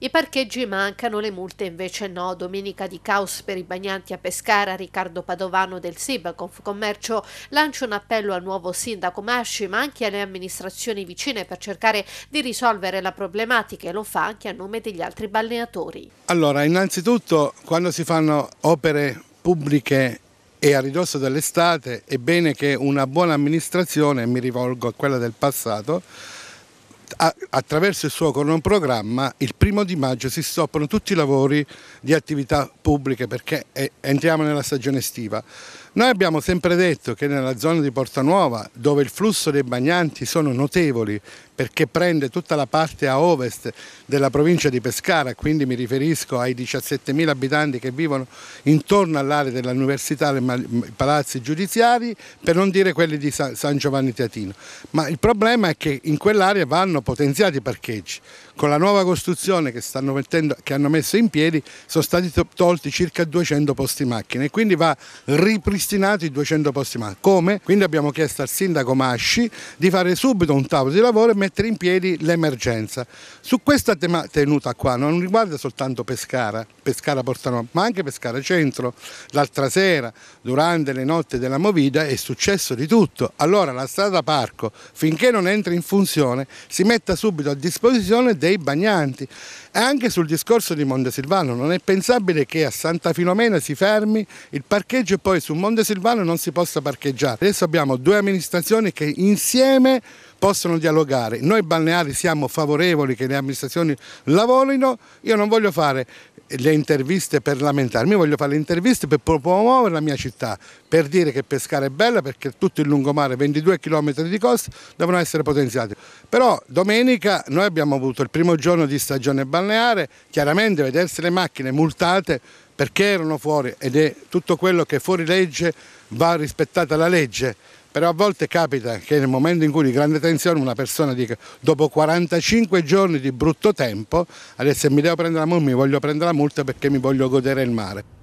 I parcheggi mancano, le multe invece no. Domenica di caos per i bagnanti a Pescara, Riccardo Padovano del SIB Confcommercio lancia un appello al nuovo sindaco Masci, ma anche alle amministrazioni vicine per cercare di risolvere la problematica e lo fa anche a nome degli altri balneatori. Allora, innanzitutto quando si fanno opere pubbliche e a ridosso dell'estate è bene che una buona amministrazione, mi rivolgo a quella del passato, attraverso il suo cronoprogramma il primo di maggio si stoppano tutti i lavori di attività pubbliche perché eh, entriamo nella stagione estiva. Noi abbiamo sempre detto che nella zona di Porta Nuova, dove il flusso dei bagnanti sono notevoli perché prende tutta la parte a ovest della provincia di Pescara, quindi mi riferisco ai 17.000 abitanti che vivono intorno all'area dell'università, ai palazzi giudiziari, per non dire quelli di San Giovanni Teatino. Ma il problema è che in quell'area vanno potenziati i parcheggi con la nuova costruzione che, mettendo, che hanno messo in piedi sono stati tolti circa 200 posti macchine e quindi va ripristinato i 200 posti macchine. Come? Quindi abbiamo chiesto al sindaco Masci di fare subito un tavolo di lavoro e mettere in piedi l'emergenza. Su questa tenuta qua non riguarda soltanto Pescara, Pescara Portanova, ma anche Pescara Centro. L'altra sera, durante le notti della Movida, è successo di tutto. Allora la strada parco, finché non entra in funzione, si metta subito a disposizione dei dei bagnanti. Anche sul discorso di Montesilvano non è pensabile che a Santa Filomena si fermi il parcheggio e poi su Montesilvano non si possa parcheggiare. Adesso abbiamo due amministrazioni che insieme possono dialogare. Noi balneari siamo favorevoli che le amministrazioni lavorino, io non voglio fare le interviste per lamentarmi, voglio fare le interviste per promuovere la mia città, per dire che pescare è bella perché tutto il lungomare, 22 km di costa, devono essere potenziati. Però domenica noi abbiamo avuto il primo giorno di stagione balneare, chiaramente vedersi le macchine multate perché erano fuori ed è tutto quello che è fuori legge va rispettata la legge però a volte capita che nel momento in cui di grande tensione una persona dica dopo 45 giorni di brutto tempo adesso mi devo prendere la multa, mi voglio prendere la multa perché mi voglio godere il mare.